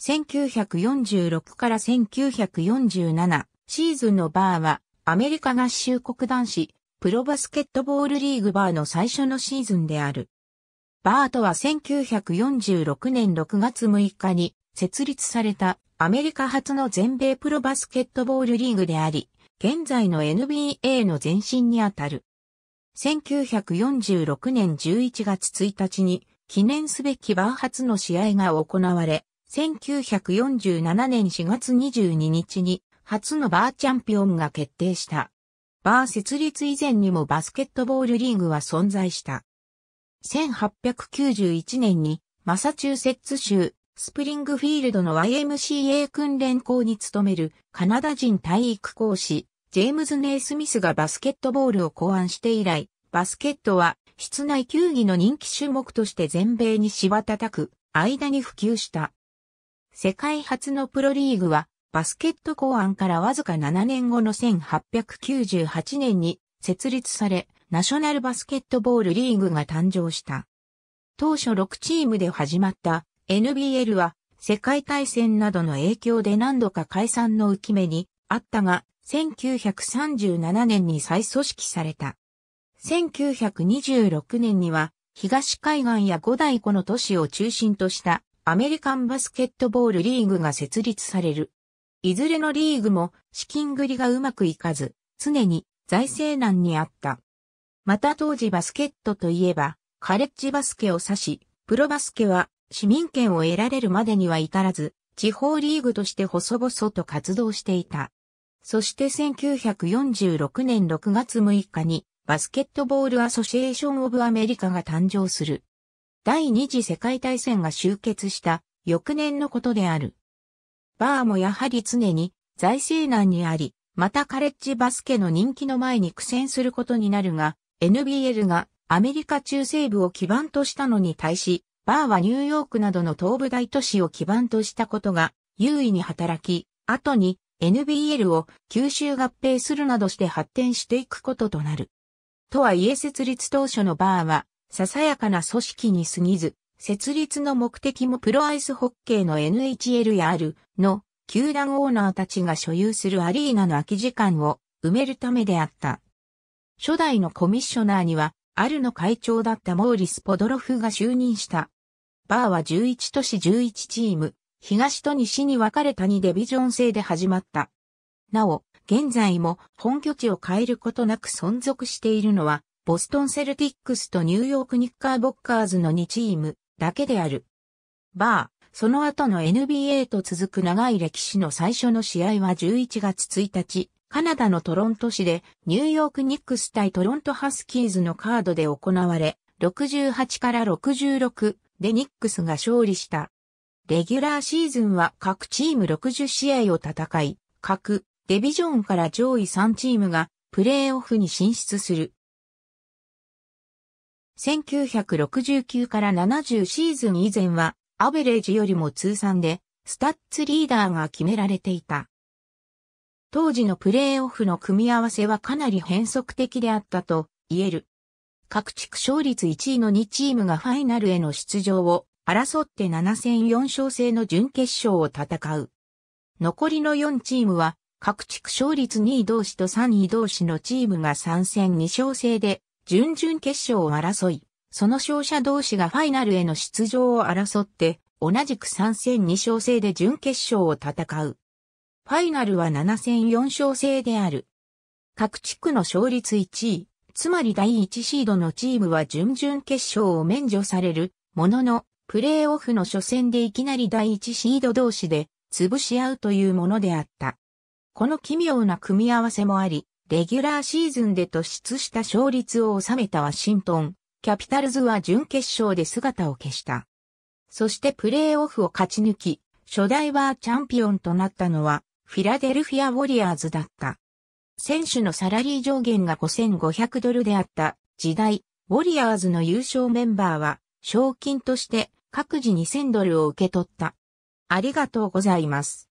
1946から1947シーズンのバーはアメリカ合衆国男子プロバスケットボールリーグバーの最初のシーズンである。バーとは1946年6月6日に設立されたアメリカ初の全米プロバスケットボールリーグであり、現在の NBA の前身にあたる。1946年11月1日に記念すべきバー初の試合が行われ、1947年4月22日に初のバーチャンピオンが決定した。バー設立以前にもバスケットボールリーグは存在した。1891年にマサチューセッツ州スプリングフィールドの YMCA 訓練校に勤めるカナダ人体育講師ジェームズ・ネイスミスがバスケットボールを考案して以来、バスケットは室内球技の人気種目として全米に柴叩く間に普及した。世界初のプロリーグは、バスケット公安からわずか7年後の1898年に設立され、ナショナルバスケットボールリーグが誕生した。当初6チームで始まった NBL は世界大戦などの影響で何度か解散の浮き目にあったが、1937年に再組織された。1926年には東海岸や五大湖の都市を中心としたアメリカンバスケットボールリーグが設立される。いずれのリーグも資金繰りがうまくいかず、常に財政難にあった。また当時バスケットといえば、カレッジバスケを指し、プロバスケは市民権を得られるまでには至らず、地方リーグとして細々と活動していた。そして1946年6月6日にバスケットボールアソシエーションオブアメリカが誕生する。第二次世界大戦が終結した翌年のことである。バーもやはり常に財政難にあり、またカレッジバスケの人気の前に苦戦することになるが、NBL がアメリカ中西部を基盤としたのに対し、バーはニューヨークなどの東部大都市を基盤としたことが優位に働き、後に NBL を吸収合併するなどして発展していくこととなる。とはいえ設立当初のバーはささやかな組織に過ぎず、設立の目的もプロアイスホッケーの NHL や R の球団オーナーたちが所有するアリーナの空き時間を埋めるためであった。初代のコミッショナーには、あるの会長だったモーリス・ポドロフが就任した。バーは11都市11チーム、東と西に分かれた2デビジョン制で始まった。なお、現在も本拠地を変えることなく存続しているのは、ボストンセルティックスとニューヨークニッカーボッカーズの2チームだけである。バー、その後の NBA と続く長い歴史の最初の試合は11月1日、カナダのトロント市でニューヨークニックス対トロントハスキーズのカードで行われ、68から66でニックスが勝利した。レギュラーシーズンは各チーム60試合を戦い、各デビジョンから上位3チームがプレーオフに進出する。1969から70シーズン以前は、アベレージよりも通算で、スタッツリーダーが決められていた。当時のプレーオフの組み合わせはかなり変則的であったと言える。各地区勝率1位の2チームがファイナルへの出場を争って7戦4勝制の準決勝を戦う。残りの4チームは各地区勝率2位同士と3位同士のチームが3戦2勝制で準々決勝を争い、その勝者同士がファイナルへの出場を争って、同じく3戦2勝制で準決勝を戦う。ファイナルは7戦4勝制である。各地区の勝率1位、つまり第1シードのチームは準々決勝を免除される、ものの、プレーオフの初戦でいきなり第1シード同士で、潰し合うというものであった。この奇妙な組み合わせもあり、レギュラーシーズンで突出した勝率を収めたワシントン、キャピタルズは準決勝で姿を消した。そしてプレーオフを勝ち抜き、初代はチャンピオンとなったのは、フィラデルフィア・ウォリアーズだった。選手のサラリー上限が5500ドルであった時代、ウォリアーズの優勝メンバーは、賞金として各自2000ドルを受け取った。ありがとうございます。